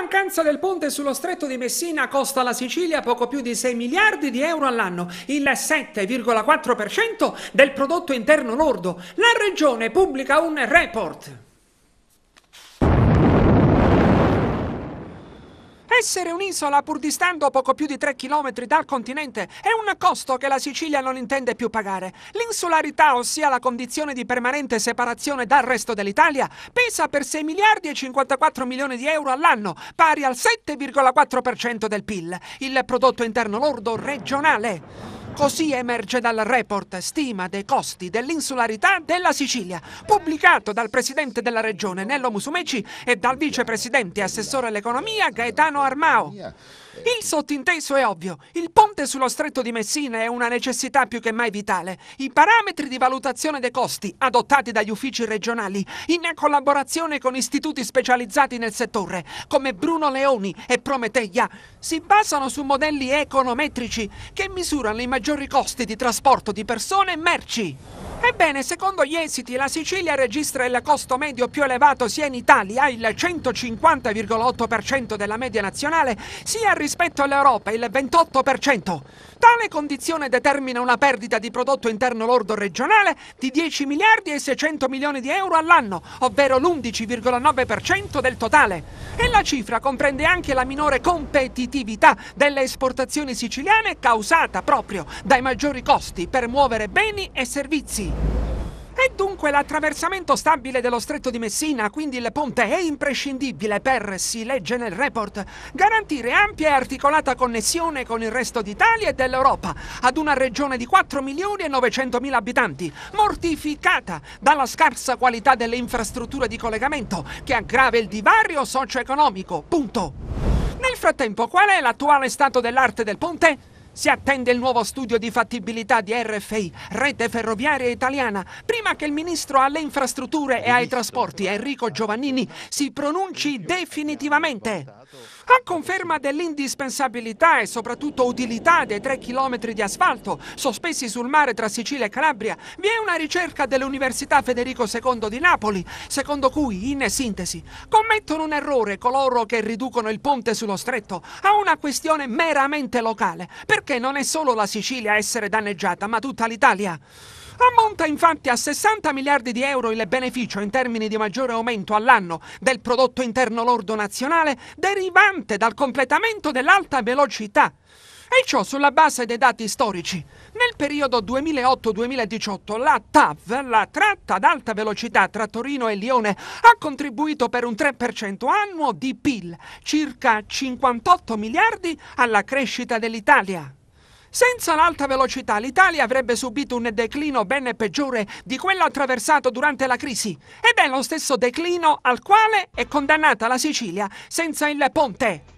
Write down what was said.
mancanza del ponte sullo stretto di Messina costa alla Sicilia poco più di 6 miliardi di euro all'anno, il 7,4% del prodotto interno lordo. La regione pubblica un report. Essere un'isola pur distando poco più di 3 km dal continente è un costo che la Sicilia non intende più pagare. L'insularità, ossia la condizione di permanente separazione dal resto dell'Italia, pesa per 6 miliardi e 54 milioni di euro all'anno, pari al 7,4% del PIL, il prodotto interno lordo regionale. Così emerge dal report Stima dei costi dell'insularità della Sicilia, pubblicato dal presidente della regione Nello Musumeci e dal vicepresidente e assessore all'economia Gaetano Armao. Il sottinteso è ovvio, il ponte sullo stretto di Messina è una necessità più che mai vitale. I parametri di valutazione dei costi adottati dagli uffici regionali in collaborazione con istituti specializzati nel settore come Bruno Leoni e Prometeia si basano su modelli econometrici che misurano i maggiori maggiori costi di trasporto di persone e merci. Ebbene, secondo gli esiti, la Sicilia registra il costo medio più elevato sia in Italia, il 150,8% della media nazionale, sia rispetto all'Europa, il 28%. Tale condizione determina una perdita di prodotto interno lordo regionale di 10 miliardi e 600 milioni di euro all'anno, ovvero l'11,9% del totale. E la cifra comprende anche la minore competitività delle esportazioni siciliane causata proprio dai maggiori costi per muovere beni e servizi. Così. E dunque l'attraversamento stabile dello stretto di Messina, quindi il ponte, è imprescindibile per, si legge nel report, garantire ampia e articolata connessione con il resto d'Italia e dell'Europa, ad una regione di 4 milioni e 900 mila abitanti, mortificata dalla scarsa qualità delle infrastrutture di collegamento, che aggrava il divario socio-economico. Punto. Nel frattempo, qual è l'attuale stato dell'arte del ponte? Si attende il nuovo studio di fattibilità di RFI, Rete Ferroviaria Italiana, prima che il ministro alle infrastrutture e ai trasporti Enrico Giovannini si pronunci definitivamente. A conferma dell'indispensabilità e soprattutto utilità dei 3 km di asfalto sospesi sul mare tra Sicilia e Calabria, vi è una ricerca dell'Università Federico II di Napoli, secondo cui, in sintesi, commettono un errore coloro che riducono il ponte sullo stretto a una questione meramente locale, perché perché non è solo la Sicilia a essere danneggiata, ma tutta l'Italia. Ammonta infatti a 60 miliardi di euro il beneficio in termini di maggiore aumento all'anno del prodotto interno lordo nazionale derivante dal completamento dell'alta velocità. E ciò sulla base dei dati storici. Nel periodo 2008-2018 la TAV, la tratta ad alta velocità tra Torino e Lione, ha contribuito per un 3% annuo di PIL, circa 58 miliardi alla crescita dell'Italia. Senza l'alta velocità l'Italia avrebbe subito un declino ben peggiore di quello attraversato durante la crisi ed è lo stesso declino al quale è condannata la Sicilia senza il ponte.